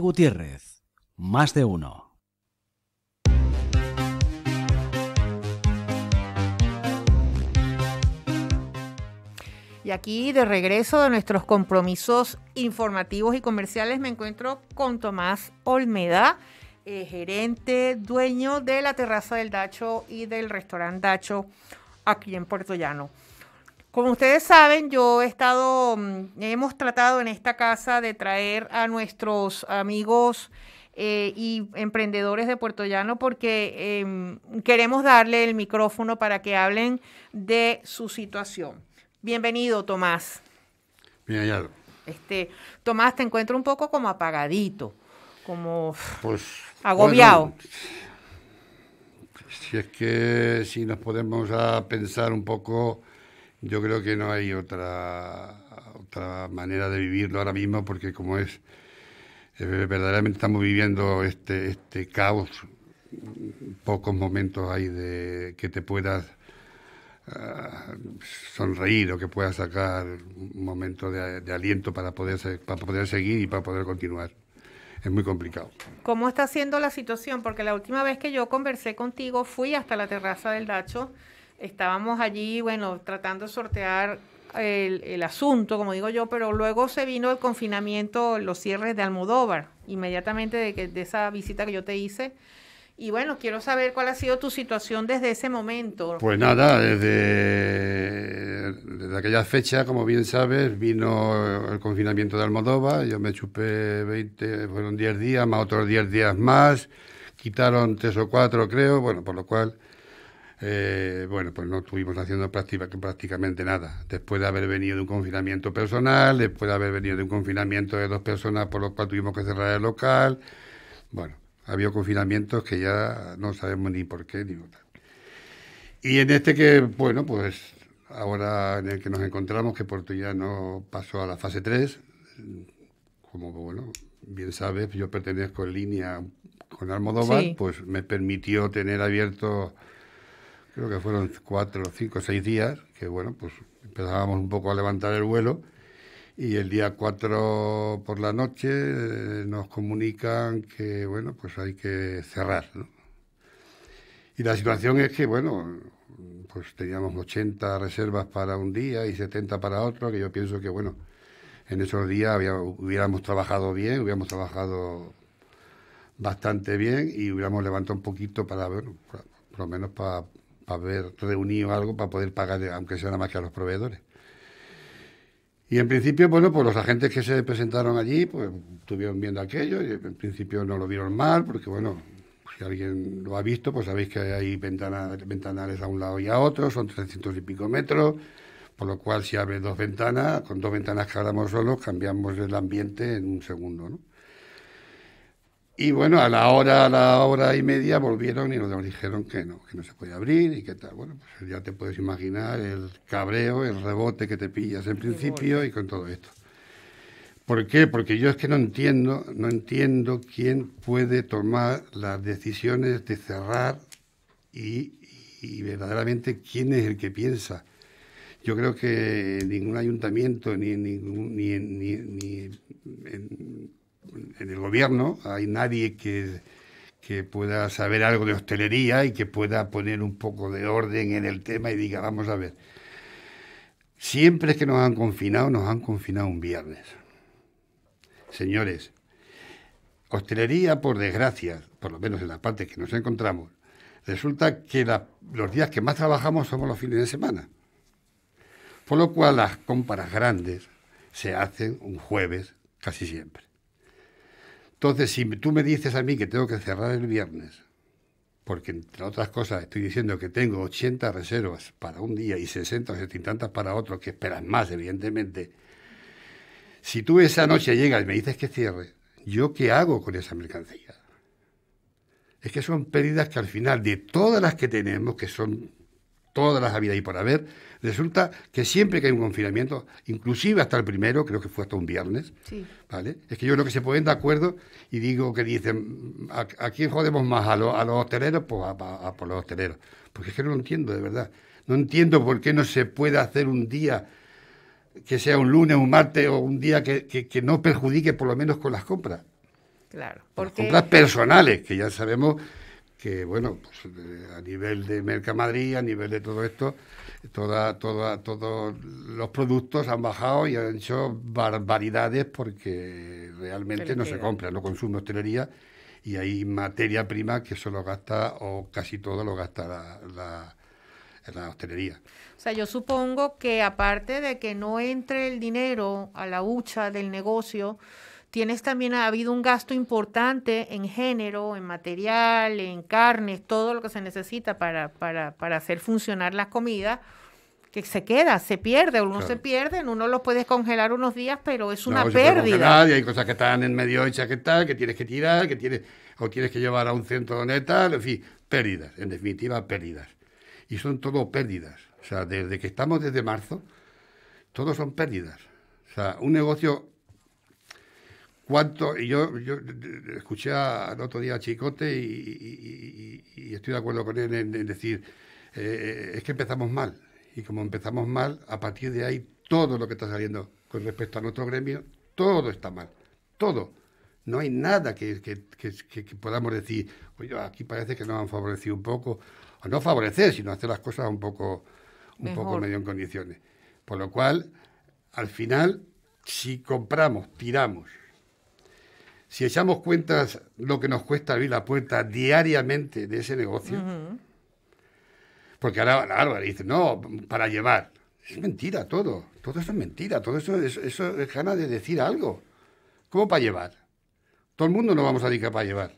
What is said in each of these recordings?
Gutiérrez. Más de uno. Y aquí, de regreso de nuestros compromisos informativos y comerciales, me encuentro con Tomás Olmeda, eh, gerente, dueño de la terraza del Dacho y del restaurante Dacho aquí en Puerto Llano. Como ustedes saben, yo he estado, mm, hemos tratado en esta casa de traer a nuestros amigos eh, y emprendedores de Puerto Llano porque em, queremos darle el micrófono para que hablen de su situación. Bienvenido, Tomás. Bien hallado. Este, Tomás, te encuentro un poco como apagadito, como pues, agobiado. si es que si nos podemos pensar un poco yo creo que no hay otra, otra manera de vivirlo ahora mismo porque como es, eh, verdaderamente estamos viviendo este, este caos, pocos momentos hay de que te puedas ah, sonreír o que puedas sacar un momento de, aliento para poder, para poder seguir y para poder continuar es muy complicado. ¿Cómo está siendo la situación? Porque la última vez que yo conversé contigo fui hasta la terraza del Dacho Estábamos allí, bueno, tratando de sortear el, asunto, como digo yo, pero luego se vino el confinamiento, los cierres de Almodóvar, inmediatamente de, esa visita que yo te hice. Y bueno, quiero saber cuál ha sido tu situación desde ese momento. Pues nada, desde, desde aquella fecha, como bien sabes, vino el confinamiento de Almodóvar, yo me chupé 20, fueron 10 días, más otros 10 días más, quitaron tres o cuatro creo, bueno, por lo cual eh, bueno, pues no estuvimos haciendo práctica, prácticamente nada. Después de haber venido de un confinamiento personal, después de haber venido de un confinamiento de dos personas, por los cuales tuvimos que cerrar el local. Bueno, había confinamientos que ya no sabemos ni por qué ni Y en este que, bueno, pues ahora en el que nos encontramos, que por Portugal no pasó a la fase 3, como bueno, bien sabes, yo pertenezco en línea con Almodóvar, pues me permitió tener abierto creo que fueron cuatro, cinco, seis días, que bueno, pues empezábamos un poco a levantar el vuelo y el día 4 por la noche eh, nos comunican que, bueno, pues hay que cerrar, Y la situación es que, bueno, pues teníamos 80 reservas para un día y 70 para otro, que yo pienso que, bueno, en esos días hubiéramos trabajado bien, hubiéramos trabajado bastante bien y hubiéramos levantado un poquito para, ver por, por lo menos para para haber reunido algo para poder pagar, aunque sea nada más que a los proveedores. Y en principio, bueno, pues los agentes que se presentaron allí, pues estuvieron viendo aquello, y en principio no lo vieron mal, porque bueno, si alguien lo ha visto, pues sabéis que hay ventana, ventanales a un lado y a otro, son 300 y pico metros, por lo cual si abres dos ventanas, con dos ventanas que hablamos solos, cambiamos el ambiente en un segundo, ¿no? Y bueno, a la hora, a la hora y media volvieron y nos dijeron que no, que no se puede abrir y que tal. Bueno, pues ya te puedes imaginar el cabreo, el rebote que te pillas en principio y con todo esto. ¿Por qué? Porque yo es que no entiendo, no entiendo quién puede tomar las decisiones de cerrar y, verdaderamente quién es el que piensa. Yo creo que ningún ayuntamiento ni ningún ni, ni, ni, en el gobierno hay nadie que, pueda saber algo de hostelería y que pueda poner un poco de orden en el tema y diga, vamos a ver, siempre que nos han confinado, nos han confinado un viernes. Señores, hostelería, por desgracia, por lo menos en la parte que nos encontramos, resulta que los días que más trabajamos somos los fines de semana. Por lo cual las compras grandes se hacen un jueves casi siempre. Entonces, si tú me dices a mí que tengo que cerrar el viernes, porque entre otras cosas estoy diciendo que tengo 80 reservas para un día y 60 o 70 para otro, que esperan más, evidentemente, si tú esa noche llegas y me dices que cierre, ¿yo qué hago con esa mercancía? Es que son pérdidas que al final, de todas las que tenemos, que son todas las habidas y por haber, resulta que siempre que hay un confinamiento, inclusive hasta el primero, creo que fue hasta un viernes, ¿vale? Es que yo creo que se ponen de acuerdo y digo que dicen, ¿a, quién jodemos más? ¿A, los hosteleros? Pues a, por los hosteleros. Porque es que no lo entiendo, de verdad. No entiendo por qué no se puede hacer un día que sea un lunes, un martes o un día que, no perjudique por lo menos con las compras. Claro. Porque... compras personales, que ya sabemos que bueno, pues, eh, a nivel de Mercamadrid, a nivel de todo esto, toda, todos los productos han bajado y han hecho barbaridades porque realmente no se compra, no consume hostelería y hay materia prima que solo gasta o casi todo lo gasta la, la, la, hostelería. O sea, yo supongo que aparte de que no entre el dinero a la hucha del negocio, Tienes también, ha habido un gasto importante en género, en material, en carnes, todo lo que se necesita para, hacer funcionar las comidas que se queda, se pierde, uno se pierde, uno lo puede congelar unos días, pero es una pérdida. Y hay cosas que están en medio hechas que tal, que tienes que tirar, que tienes, o tienes que llevar a un centro de tal, en fin, pérdidas, en definitiva pérdidas. Y son todo pérdidas. O sea, desde que estamos desde marzo, todos son pérdidas. O sea, un negocio ¿Cuánto? Y yo, escuché al otro día a Chicote y, estoy de acuerdo con él en, decir, eh, eh, es que empezamos mal. Y como empezamos mal, a partir de ahí todo lo que está saliendo con respecto a nuestro gremio, todo está mal. Todo. No hay nada que, podamos decir, oye, aquí parece que nos han favorecido un poco, o no favorecer, sino hacer las cosas un poco, un poco medio en condiciones. Por lo cual, al final, si compramos, tiramos, si echamos cuentas lo que nos cuesta abrir la puerta diariamente de ese negocio, porque ahora Álvaro dice, no, para llevar. Es mentira todo, todo eso es mentira, todo eso, eso, es ganas de decir algo. ¿Cómo para llevar? Todo el mundo nos vamos a dedicar para llevar.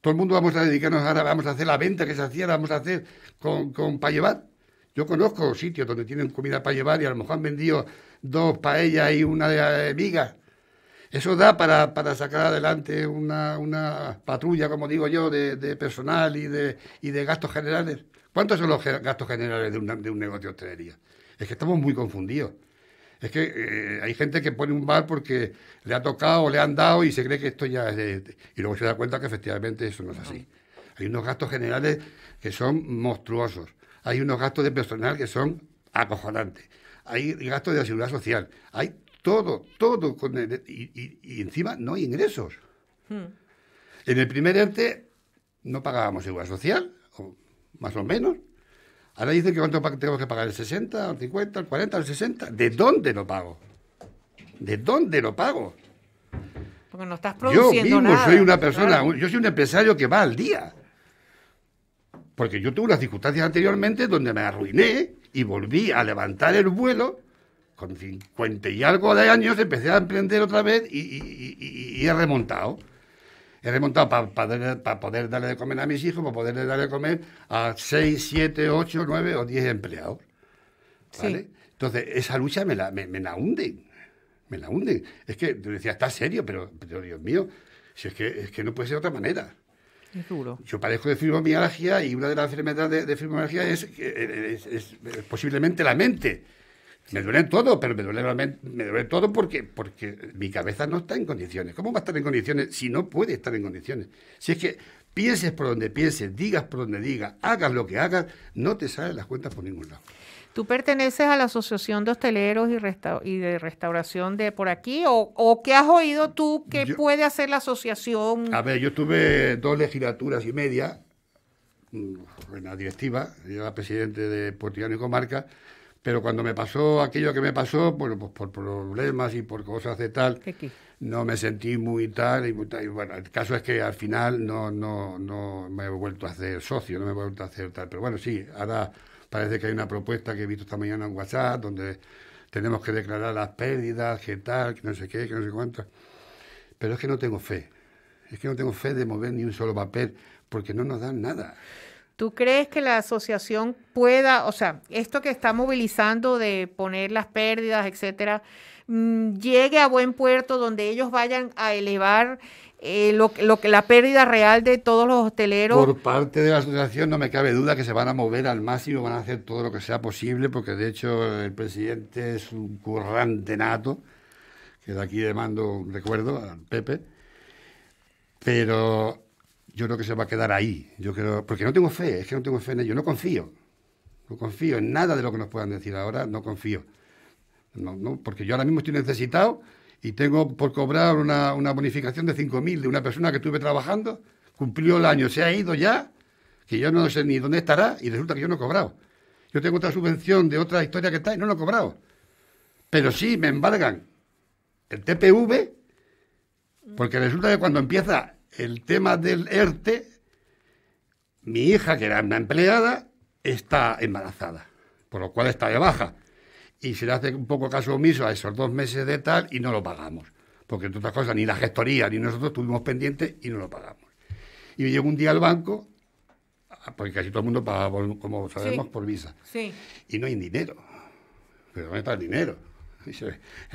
Todo el mundo vamos a dedicarnos ahora, vamos a hacer la venta que se hacía, vamos a hacer con, con para llevar. Yo conozco sitios donde tienen comida para llevar y a lo mejor han vendido dos paellas y una de migas. Eso da para, sacar adelante una, patrulla, como digo yo, de, personal y de, y de gastos generales. ¿Cuántos son los gastos generales de, un negocio de hostelería? Es que estamos muy confundidos. Es que eh, hay gente que pone un bar porque le ha tocado, le han dado y se cree que esto ya es... y luego se da cuenta que efectivamente eso no es así. Hay unos gastos generales que son monstruosos. Hay unos gastos de personal que son acojonantes. Hay gastos de seguridad social. Hay todo, todo. y, encima no hay ingresos. Hmm. En el primer ente no pagábamos seguridad social, más o menos. Ahora dicen que cuánto tenemos que pagar, el 60, el 50, el 40, el 60. ¿De dónde lo pago? ¿De dónde lo pago? Porque no estás produciendo Yo mismo soy una persona, yo soy un empresario que va al día. Porque yo tuve unas circunstancias anteriormente donde me arruiné y volví a levantar el vuelo con 50 y algo de años empecé a emprender otra vez y, he remontado. He remontado para poder darle de comer a mis hijos, para poder darle de comer a seis, siete, ocho, nueve o diez empleados. Entonces, esa lucha me la, me, me la hunde Me la hunde. Es que decía, está serio, pero, Dios mío, si es que, es que no puede ser de otra manera. Es Yo parezco de fibromialgia y una de las enfermedades de, fibromialgia eh, es posiblemente la mente me duele todo, pero me duele, me duele todo porque, porque mi cabeza no está en condiciones. ¿Cómo va a estar en condiciones si no puede estar en condiciones? Si es que pienses por donde pienses, digas por donde digas, hagas lo que hagas, no te salen las cuentas por ningún lado. ¿Tú perteneces a la Asociación de Hosteleros y, de Restauración de por aquí? ¿O, qué has oído tú que puede hacer la asociación? A ver, yo estuve dos legislaturas y media mm, en la directiva, yo era presidente de Puerto y Comarca, pero cuando me pasó aquello que me pasó, bueno, pues por problemas y por cosas de tal, no me sentí muy tal. Y, bueno, el caso es que al final no, no, no me he vuelto a hacer socio, no me he vuelto a hacer tal. Pero bueno, sí, ahora parece que hay una propuesta que he visto esta mañana en WhatsApp donde tenemos que declarar las pérdidas, que tal, que no sé qué, que no sé cuánto. Pero es que no tengo fe. Es que no tengo fe de mover ni un solo papel porque no nos dan nada. ¿Tú crees que la asociación pueda, o sea, esto que está movilizando de poner las pérdidas, etcétera, mm, llegue a buen puerto donde ellos vayan a elevar eh, lo, que la pérdida real de todos los hosteleros? Por parte de la asociación no me cabe duda que se van a mover al máximo, van a hacer todo lo que sea posible, porque de hecho el presidente es un currante nato, que de aquí le mando un recuerdo al Pepe, pero yo creo que se va a quedar ahí. Yo creo, porque no tengo fe, es que no tengo fe en ello, no confío. No confío en nada de lo que nos puedan decir ahora, no confío. porque yo ahora mismo estoy necesitado y tengo por cobrar una, una bonificación de 5.000 de una persona que estuve trabajando, cumplió el año, se ha ido ya, que yo no sé ni dónde estará y resulta que yo no he cobrado. Yo tengo otra subvención de otra historia que está y no lo he cobrado. Pero sí me embargan el TPV, porque resulta que cuando empieza el tema del ERTE, mi hija, que era una empleada, está embarazada, por lo cual está de baja. Y se le hace un poco caso omiso a esos dos meses de tal y no lo pagamos. Porque, entre otras cosas, ni la gestoría ni nosotros tuvimos pendientes y no lo pagamos. Y me llegó un día al banco, ah, porque casi todo el mundo pagaba, como sabemos, por visa. Y no hay dinero. ¿Pero dónde está el dinero? Muchas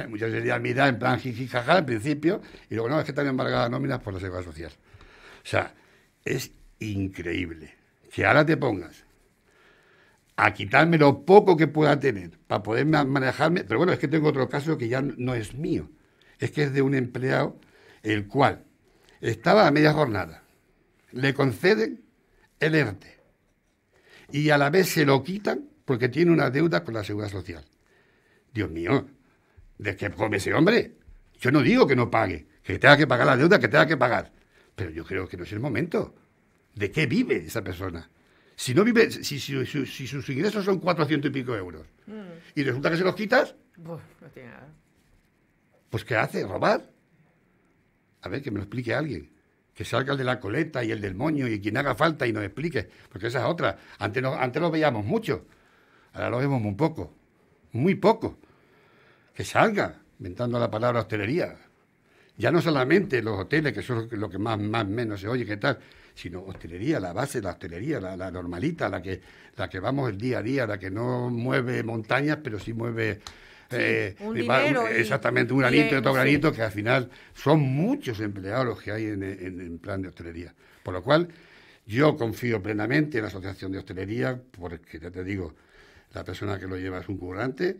muchas ya mira en plan jijijaja al principio, y luego no, es que también embargadas nóminas por la seguridad social. O sea, es increíble que ahora te pongas a quitarme lo poco que pueda tener para poder manejarme, pero bueno, es que tengo otro caso que ya no es mío, es que es de un empleado el cual estaba a media jornada, le conceden el ERTE y a la vez se lo quitan porque tiene una deuda con la seguridad social. Dios mío, de que come ese hombre. Yo no digo que no pague, que tenga que pagar la deuda que tenga que pagar. Pero yo creo que no es el momento. ¿De qué vive esa persona? Si no vive, si, sus ingresos son cuatrocientos y pico euros mm. y resulta que se los quitas, no tiene nada. pues ¿qué hace? ¿Robar? A ver, que me lo explique alguien. Que salga el de la coleta y el del moño y quien haga falta y nos explique. Porque esa es otra. Antes, no, antes lo veíamos mucho. Ahora lo vemos muy poco. Muy poco que salga, inventando la palabra hostelería. Ya no solamente los hoteles, que son lo que más, más menos se oye, que tal, sino hostelería, la base de la hostelería, la, normalita, la que, la que vamos el día a día, la que no mueve montañas, pero sí mueve eh, exactamente, un granito y otro granito, que al final son muchos empleados los que hay en, en, en, plan de hostelería. Por lo cual, yo confío plenamente en la Asociación de Hostelería, porque ya te digo, la persona que lo lleva es un currante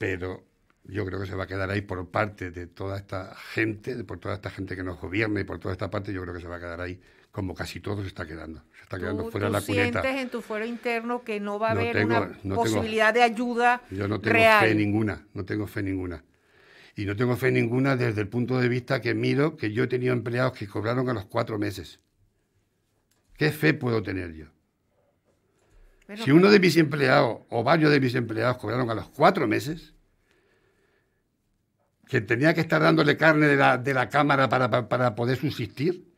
pero yo creo que se va a quedar ahí por parte de toda esta gente, por toda esta gente que nos gobierna y por toda esta parte, yo creo que se va a quedar ahí como casi todo se está quedando. Se está quedando fuera de la cuneta. sientes en tu fuero interno que no va a haber una posibilidad de ayuda Yo no tengo real. fe ninguna, no tengo fe ninguna. Y no tengo fe ninguna desde el punto de vista que miro que yo he tenido empleados que cobraron a los cuatro meses. ¿Qué fe puedo tener yo? si uno de mis empleados o varios de mis empleados cobraron a los cuatro meses, que tenía que estar dándole carne de la, de la cámara para, poder subsistir,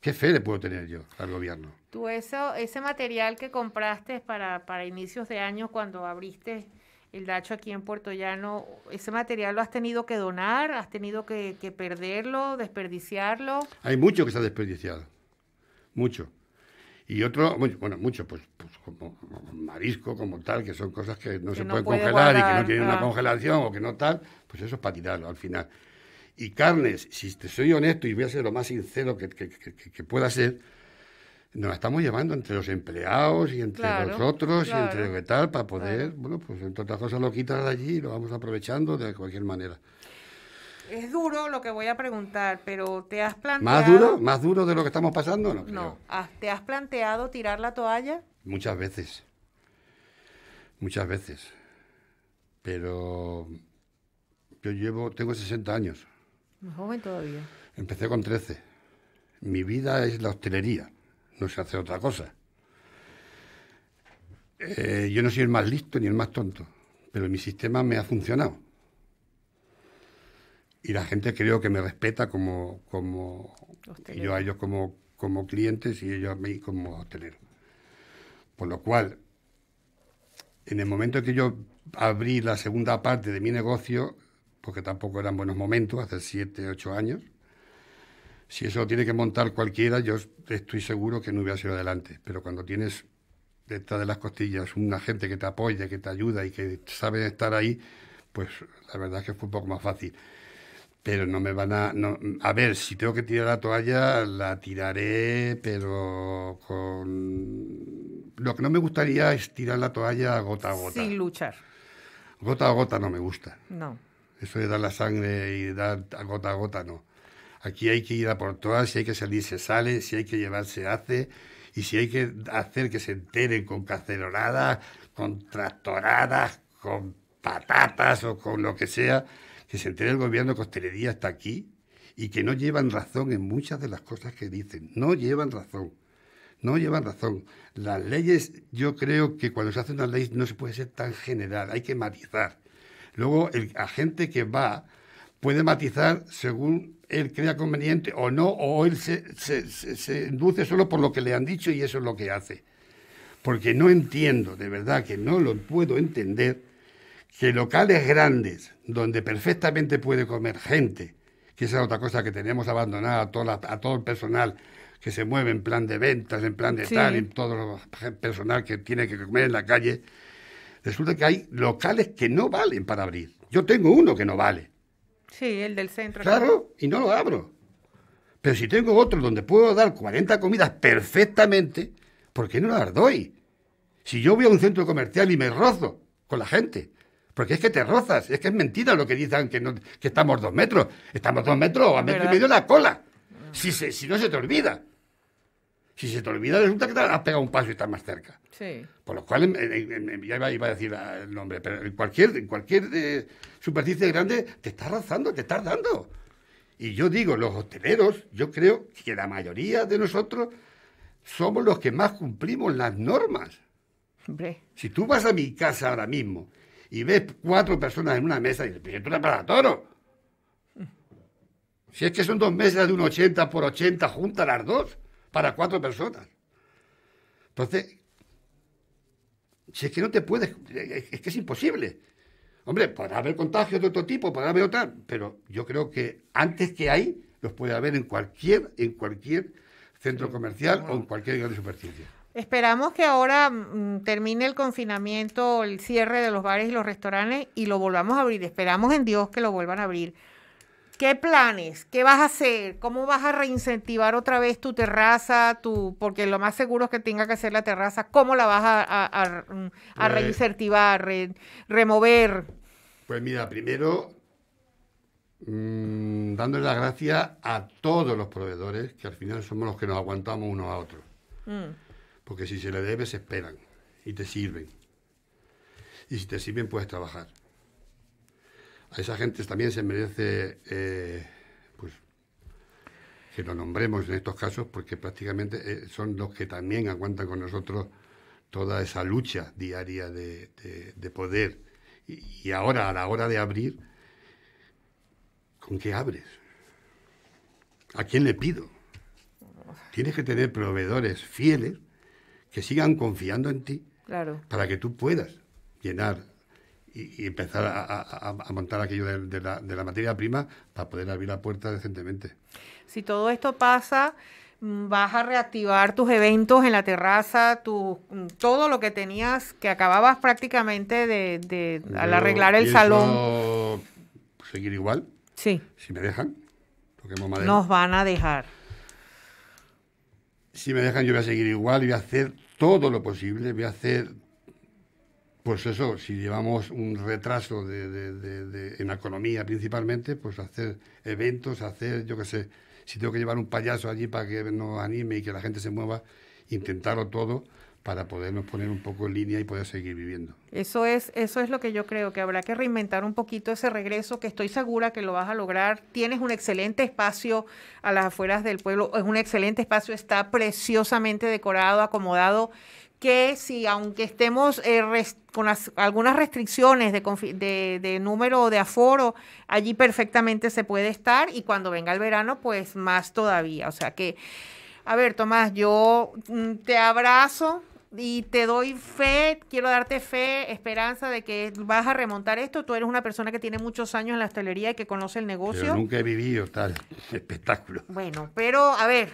¿qué fe le puedo tener yo al gobierno? Tú eso, ese material que compraste para, inicios de año cuando abriste el Dacho aquí en Puerto Llano, ¿ese material lo has tenido que donar? ¿Has tenido que perderlo, desperdiciarlo? Hay mucho que se ha desperdiciado, mucho. Y otro, bueno, mucho, pues, pues como marisco, como tal, que son cosas que no se pueden congelar y que no tienen una ah. congelación o que no tal, pues eso es para tirarlo al final. Y carnes, si te soy honesto y voy a ser lo más sincero que, que, pueda ser, nos estamos llevando entre los empleados y entre nosotros y entre lo que tal para poder, bueno, pues entre otras cosas lo quitas de allí y lo vamos aprovechando de cualquier manera es duro lo que voy a preguntar, pero ¿te has planteado... ¿Más duro? ¿Más duro de lo que estamos pasando? No, no. ¿te has planteado tirar la toalla? Muchas veces, muchas veces, pero yo llevo, tengo 60 años. ¿Más joven todavía. Empecé con 13. Mi vida es la hostelería, no se hace otra cosa. Eh, yo no soy el más listo ni el más tonto, pero mi sistema me ha funcionado y la gente creo que me respeta como, como yo a ellos como, clientes y ellos a mí como hostelero. Por lo cual, en el momento que yo abrí la segunda parte de mi negocio, porque tampoco eran buenos momentos, hace 7, 8 años, si eso lo tiene que montar cualquiera, yo estoy seguro que no hubiera sido adelante. Pero cuando tienes detrás de las costillas una gente que te apoya, que te ayuda y que sabe estar ahí, pues la verdad es que fue un poco más fácil pero no me van a... a ver, si tengo que tirar la toalla, la tiraré, pero con... Lo que no me gustaría es tirar la toalla gota a gota. Sin luchar. Gota a gota no me gusta. No. Eso de dar la sangre y dar a gota a gota no. Aquí hay que ir a por todas, si hay que salir se sale, si hay que llevar se hace, y si hay que hacer que se enteren con caceroladas, con tractoradas, con patatas o con lo que sea, que se entere el gobierno de hasta hasta aquí y que no llevan razón en muchas de las cosas que dicen. No llevan razón. No llevan razón. Las leyes, yo creo que cuando se hace una ley no se puede ser tan general, hay que matizar. Luego, el agente que va puede matizar según él crea conveniente o no, o él se induce solo por lo que le han dicho y eso es lo que hace. Porque no entiendo, de verdad que no lo puedo entender, que locales grandes, donde perfectamente puede comer gente, que esa es otra cosa que tenemos abandonada a, todo el personal que se mueve en plan de ventas, en plan de tal, en todo el personal que tiene que comer en la calle, resulta que hay locales que no valen para abrir. Yo tengo uno que no vale. Sí, el del centro. Claro, y no lo abro. Pero si tengo otro donde puedo dar 40 comidas perfectamente, ¿por qué no las doy? Si yo voy a un centro comercial y me rozo con la gente, porque es que te rozas, es que es mentira lo que dicen que, estamos dos metros. Estamos dos metros o a metro y medio la cola. Si, si no se te olvida. Si se te olvida, resulta que has pegado un paso y estás más cerca. Sí. Por lo cual, ya iba, a decir el nombre, pero en cualquier, cualquier eh, superficie grande te estás rozando, te estás dando. Y yo digo, los hoteleros... yo creo que la mayoría de nosotros somos los que más cumplimos las normas. Si tú vas a mi casa ahora mismo y ves cuatro personas en una mesa y dices, esto para toro. Si es que son dos mesas de un 80 por 80 juntas las dos, para cuatro personas. Entonces, si es que no te puedes, es que es imposible. Hombre, podrá haber contagios de otro tipo, podrá haber otras, pero yo creo que antes que ahí, los puede haber en cualquier, en cualquier centro comercial o en cualquier gran superficie. Esperamos que ahora mm, termine el confinamiento, el cierre de los bares y los restaurantes y lo volvamos a abrir. Esperamos en Dios que lo vuelvan a abrir. ¿Qué planes? ¿Qué vas a hacer? ¿Cómo vas a reincentivar otra vez tu terraza? Tu, porque lo más seguro es que tenga que ser la terraza. ¿Cómo la vas a, a, mm, pues reincentivar, remover? Pues mira, primero mm, dándole las gracias a todos los proveedores, que al final somos los que nos aguantamos uno a otro porque si se le debe se esperan y te sirven. Y si te sirven puedes trabajar. A esa gente también se merece eh, pues, que lo nombremos en estos casos porque prácticamente eh, son los que también aguantan con nosotros toda esa lucha diaria de, poder. y ahora, a la hora de abrir, ¿con qué abres? ¿A quién le pido? Tienes que tener proveedores fieles que sigan confiando en ti para que tú puedas llenar y, empezar a, montar aquello de, la, materia prima para poder abrir la puerta decentemente. Si todo esto pasa mm, vas a reactivar tus eventos en la terraza, tu, mm, todo lo que tenías, que acababas prácticamente de, al arreglar el salón. Seguir igual. Sí. Si me dejan. Nos van a dejar si me dejan yo voy a seguir igual y voy a hacer todo lo posible, voy a hacer, pues eso, si llevamos un retraso de, en la economía principalmente, pues hacer eventos, hacer, yo qué sé, si tengo que llevar un payaso allí para que nos anime y que la gente se mueva, intentarlo todo para podernos poner un poco en línea y poder seguir viviendo. Eso es, eso es lo que yo creo, que habrá que reinventar un poquito ese regreso, que estoy segura que lo vas a lograr. Tienes un excelente espacio a las afueras del pueblo, es un excelente espacio, está preciosamente decorado, acomodado, que si aunque estemos eh, con algunas restricciones de, de número o de aforo, allí perfectamente se puede estar y cuando venga el verano, pues más todavía. O sea que a ver, Tomás, yo mm, te abrazo y te doy fe, quiero darte fe, esperanza de que vas a remontar esto. Tú eres una persona que tiene muchos años en la hostelería y que conoce el negocio. nunca he vivido tal espectáculo. Bueno, pero a ver,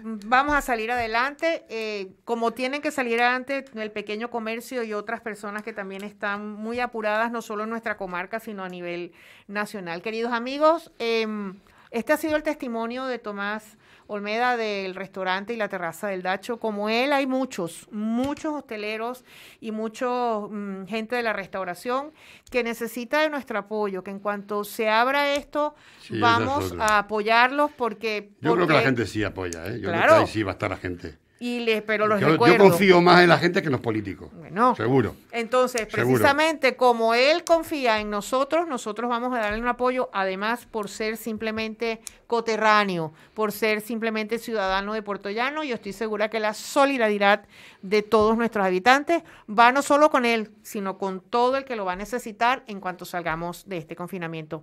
vamos a salir adelante. Eh, como tienen que salir adelante el pequeño comercio y otras personas que también están muy apuradas, no solo en nuestra comarca, sino a nivel nacional. Queridos amigos, em, este ha sido el testimonio de Tomás Olmeda del restaurante y la terraza del Dacho. Como él hay muchos, muchos hosteleros y mucha mm, gente de la restauración que necesita de nuestro apoyo, que en cuanto se abra esto, vamos a apoyarlos porque, Yo creo que la gente sí apoya, ¿eh? yo creo que ahí sí va a estar la gente. Y les, pero los yo, Yo confío más en la gente que en los políticos. Bueno, seguro. Entonces, precisamente como él confía en nosotros, nosotros vamos a darle un apoyo, además por ser simplemente coterráneo, por ser simplemente ciudadano de Puerto Llano Yo estoy segura que la solidaridad de todos nuestros habitantes va no solo con él, sino con todo el que lo va a necesitar en cuanto salgamos de este confinamiento.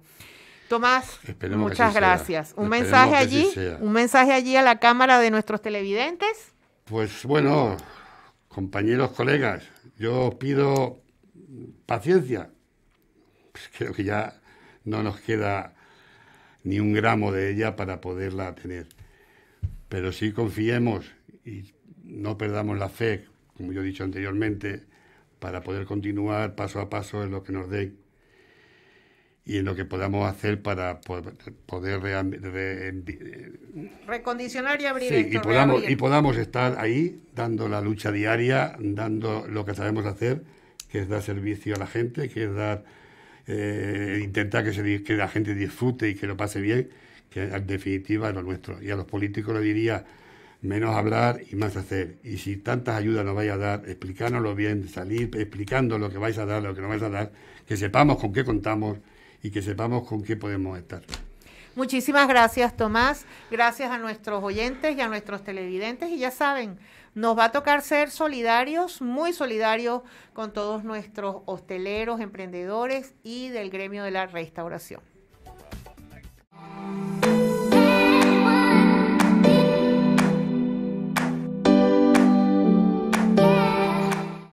Tomás, muchas gracias. Un mensaje allí, un mensaje allí a la cámara de nuestros televidentes. Pues bueno, compañeros, colegas, yo pido paciencia. Pues creo que ya no nos queda ni un gramo de ella para poderla tener. Pero sí confiemos y no perdamos la fe, como yo he dicho anteriormente, para poder continuar paso a paso en lo que nos dé y en lo que podamos hacer para poder recondicionar y abrir el esto, y podamos estar ahí dando la lucha diaria dando lo que sabemos hacer que es dar servicio a la gente que es dar eh, intentar que se, que la gente disfrute y que lo pase bien que en definitiva es lo nuestro y a los políticos lo diría menos hablar y más hacer y si tantas ayudas nos vais a dar explicárnoslo bien salir explicando lo que vais a dar lo que no vais a dar que sepamos con qué contamos y que sepamos con qué podemos estar. Muchísimas gracias, Tomás. Gracias a nuestros oyentes y a nuestros televidentes. Y ya saben, nos va a tocar ser solidarios, muy solidarios con todos nuestros hosteleros, emprendedores y del gremio de la restauración.